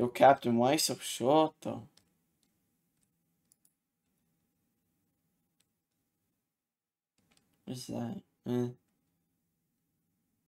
Yo, captain so short though. What's that? Eh.